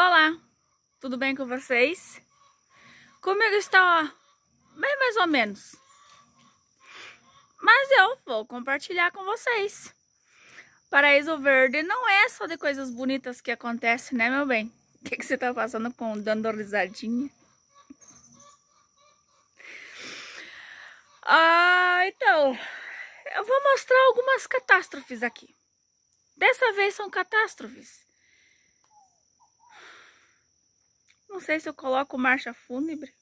Olá, tudo bem com vocês? Comigo está bem mais ou menos. Mas eu vou compartilhar com vocês. Paraíso Verde não é só de coisas bonitas que acontecem, né, meu bem? O que, que você tá passando com dando risadinha? Ah, então, eu vou mostrar algumas catástrofes aqui. Dessa vez são catástrofes Não sei se eu coloco marcha fúnebre.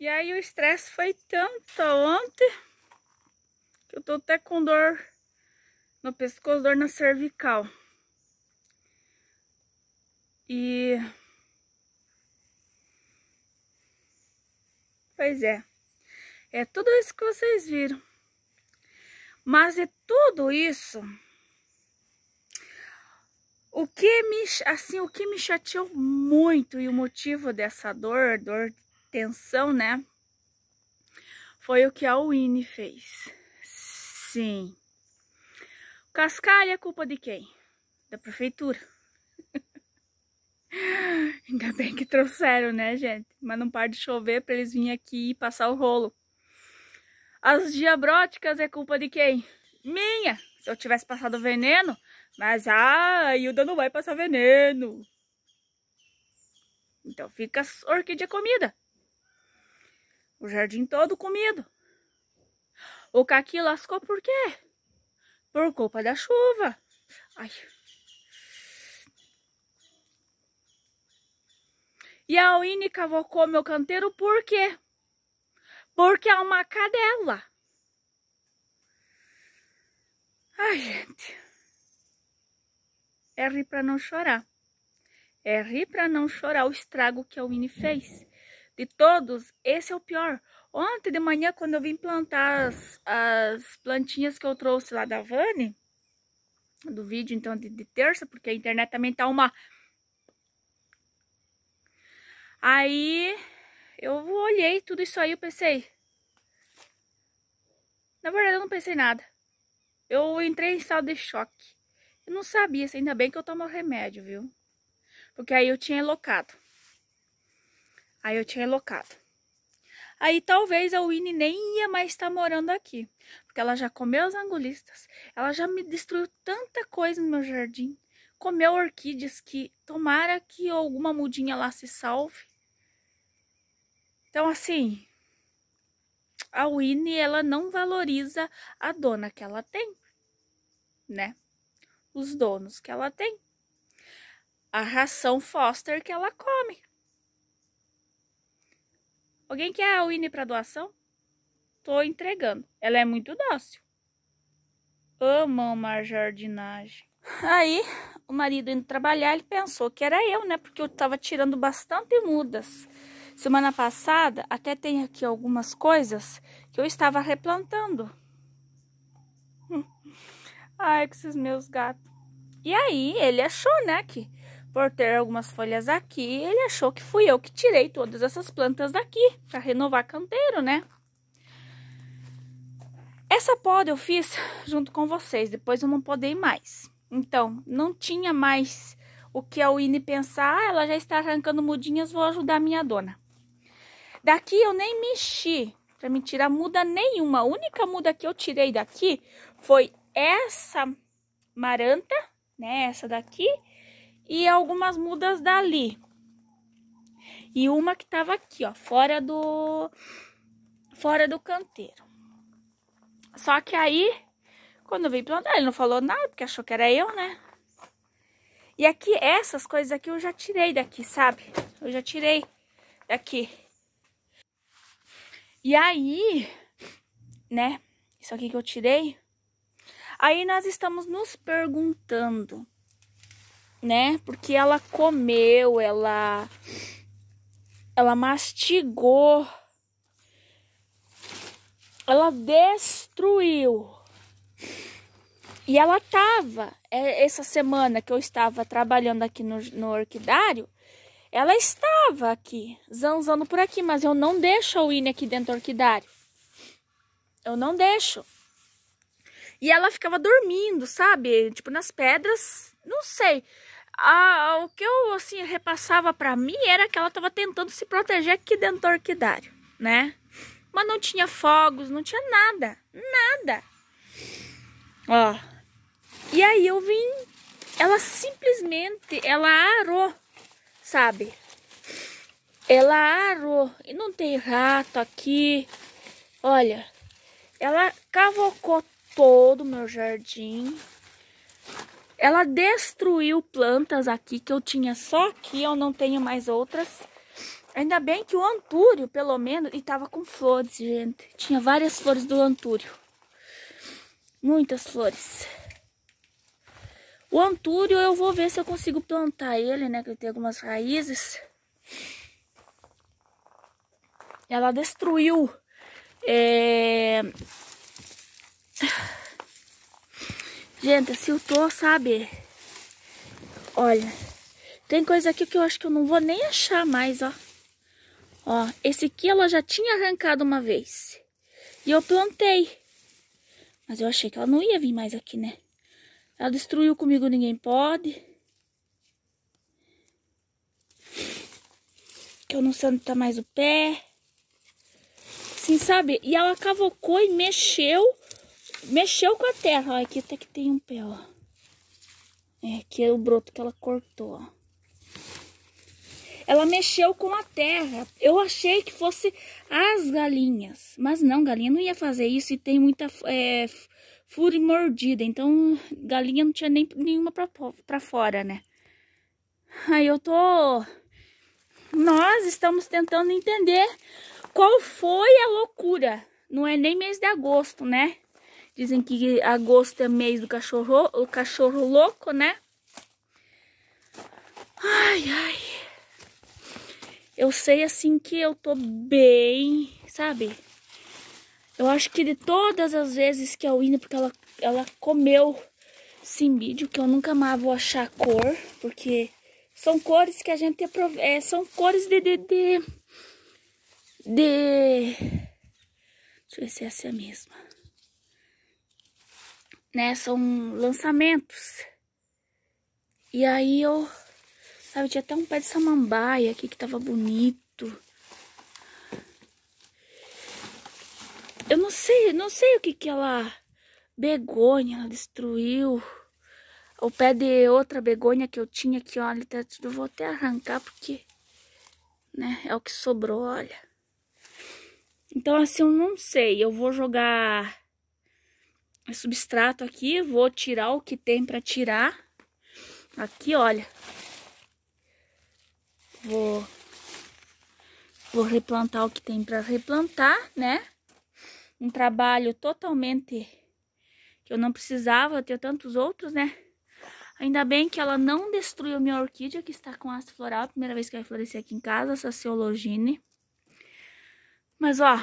E aí o estresse foi tanto ontem que eu tô até com dor no pescoço, dor na cervical. E... Pois é. É tudo isso que vocês viram. Mas é tudo isso, o que me, assim, o que me chateou muito e o motivo dessa dor, dor atenção, né? Foi o que a Winnie fez. Sim. Cascalho é culpa de quem? Da prefeitura. Ainda bem que trouxeram, né, gente? Mas não para de chover para eles virem aqui e passar o rolo. As diabróticas é culpa de quem? Minha! Se eu tivesse passado veneno, mas a ah, Hilda não vai passar veneno. Então fica orquídea comida. O jardim todo comido. O caqui lascou por quê? Por culpa da chuva. Ai. E a Winnie cavocou meu canteiro por quê? Porque é uma cadela. Ai, gente. É rir pra não chorar. É rir pra não chorar o estrago que a Winnie fez de todos, esse é o pior. Ontem de manhã, quando eu vim plantar as, as plantinhas que eu trouxe lá da Vani, do vídeo, então, de, de terça, porque a internet também tá uma... Aí, eu olhei tudo isso aí, eu pensei... Na verdade, eu não pensei nada. Eu entrei em estado de choque. Eu não sabia, ainda bem que eu tomo remédio, viu? Porque aí eu tinha locado. Aí eu tinha locado. Aí talvez a Winnie nem ia mais estar tá morando aqui. Porque ela já comeu as angulistas. Ela já me destruiu tanta coisa no meu jardim. Comeu orquídeas que tomara que alguma mudinha lá se salve. Então assim, a Winnie ela não valoriza a dona que ela tem, né? Os donos que ela tem. A ração Foster que ela come. Alguém quer a Winnie para doação? Tô entregando. Ela é muito dócil. Amam uma jardinagem. Aí, o marido indo trabalhar, ele pensou que era eu, né? Porque eu tava tirando bastante mudas. Semana passada, até tem aqui algumas coisas que eu estava replantando. Ai, com esses meus gatos. E aí, ele achou, né, que por ter algumas folhas aqui, ele achou que fui eu que tirei todas essas plantas daqui, para renovar canteiro, né? Essa poda eu fiz junto com vocês, depois eu não podei mais. Então, não tinha mais o que a Winnie pensar, ah, ela já está arrancando mudinhas, vou ajudar minha dona. Daqui eu nem mexi para me tirar muda nenhuma. A única muda que eu tirei daqui foi essa maranta, né, essa daqui, e algumas mudas dali. E uma que tava aqui, ó, fora do fora do canteiro. Só que aí, quando eu vim plantar, ele não falou nada, porque achou que era eu, né? E aqui, essas coisas aqui eu já tirei daqui, sabe? Eu já tirei daqui. E aí, né? Isso aqui que eu tirei. Aí nós estamos nos perguntando né? Porque ela comeu, ela ela mastigou. Ela destruiu. E ela tava é, essa semana que eu estava trabalhando aqui no, no orquidário, ela estava aqui, zanzando por aqui, mas eu não deixo a Ine aqui dentro do orquidário. Eu não deixo. E ela ficava dormindo, sabe? Tipo, nas pedras, não sei a, o que eu assim repassava para mim era que ela estava tentando se proteger aqui dentro do orquidário, né? Mas não tinha fogos, não tinha nada, nada. Ó. E aí eu vim, ela simplesmente, ela arou, sabe? Ela arou e não tem rato aqui. Olha, ela cavocou todo o meu jardim, ela destruiu plantas aqui que eu tinha só aqui, eu não tenho mais outras. Ainda bem que o antúrio, pelo menos, e tava com flores, gente. Tinha várias flores do antúrio. Muitas flores. O antúrio eu vou ver se eu consigo plantar ele, né? Que ele tem algumas raízes. Ela destruiu é, Gente, se eu tô, sabe? Olha, tem coisa aqui que eu acho que eu não vou nem achar mais, ó. Ó, esse aqui ela já tinha arrancado uma vez. E eu plantei. Mas eu achei que ela não ia vir mais aqui, né? Ela destruiu comigo, ninguém pode. Que eu não sei onde tá mais o pé. Assim, sabe? E ela cavocou e mexeu mexeu com a terra. Ó, aqui até que tem um pé, ó. É, aqui é o broto que ela cortou, ó. Ela mexeu com a terra. Eu achei que fosse as galinhas. Mas não, galinha não ia fazer isso. E tem muita é, fura e mordida. Então, galinha não tinha nem, nenhuma pra, pra fora, né? Aí eu tô... Nós estamos tentando entender qual foi a loucura. Não é nem mês de agosto, né? Dizem que agosto é mês do cachorro, o cachorro louco, né? Ai, ai. Eu sei, assim, que eu tô bem, sabe? Eu acho que de todas as vezes que a Winnie, porque ela, ela comeu simbídeo, que eu nunca amava achar cor, porque são cores que a gente é, são cores de, de, de, de... Deixa eu ver se essa é a mesma né? São lançamentos. E aí eu, sabe, tinha até um pé de samambaia aqui que tava bonito. Eu não sei, não sei o que que ela... Begônia, ela destruiu. O pé de outra begônia que eu tinha aqui, olha, até, eu vou até arrancar porque, né, é o que sobrou, olha. Então, assim, eu não sei, eu vou jogar substrato aqui, vou tirar o que tem para tirar. Aqui, olha. Vou vou replantar o que tem para replantar, né? Um trabalho totalmente que eu não precisava ter tantos outros, né? Ainda bem que ela não destruiu minha orquídea, que está com haste floral. Primeira vez que vai florescer aqui em casa, essa ceologine. Mas, ó...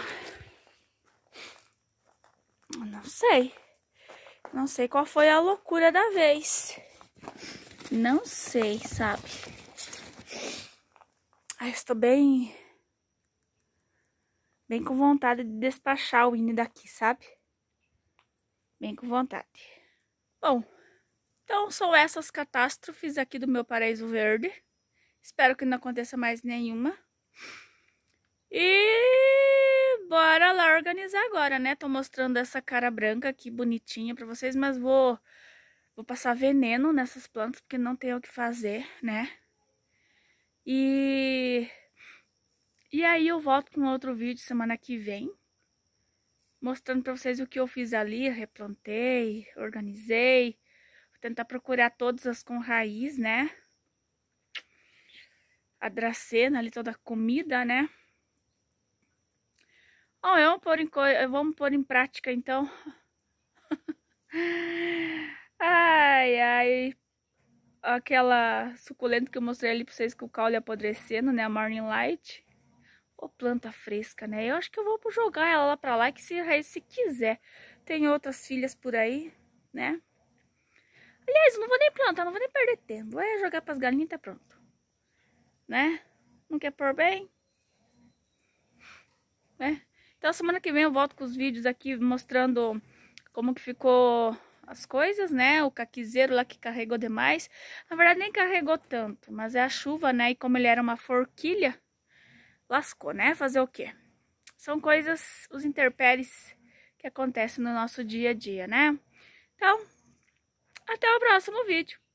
Não sei. Não sei qual foi a loucura da vez. Não sei, sabe? Ai, estou bem... Bem com vontade de despachar o Winnie daqui, sabe? Bem com vontade. Bom, então são essas catástrofes aqui do meu paraíso verde. Espero que não aconteça mais nenhuma. E bora lá organizar agora, né? Tô mostrando essa cara branca aqui bonitinha pra vocês, mas vou, vou passar veneno nessas plantas porque não tem o que fazer, né? E... E aí eu volto com outro vídeo semana que vem, mostrando pra vocês o que eu fiz ali, replantei, organizei, vou tentar procurar todas as com raiz, né? A dracena ali, toda comida, né? Bom, vamos pôr em, co... pôr em prática, então. ai, ai. Aquela suculenta que eu mostrei ali pra vocês com o caule apodrecendo, né? A Morning Light. Ô, oh, planta fresca, né? Eu acho que eu vou jogar ela lá pra lá, que se se quiser. Tem outras filhas por aí, né? Aliás, eu não vou nem plantar, não vou nem perder tempo. Vou jogar pras galinhas e tá pronto. Né? Não quer pôr bem? Né? Então semana que vem eu volto com os vídeos aqui mostrando como que ficou as coisas, né? O caquizeiro lá que carregou demais. Na verdade nem carregou tanto, mas é a chuva, né? E como ele era uma forquilha, lascou, né? Fazer o quê? São coisas, os interpéries que acontecem no nosso dia a dia, né? Então, até o próximo vídeo.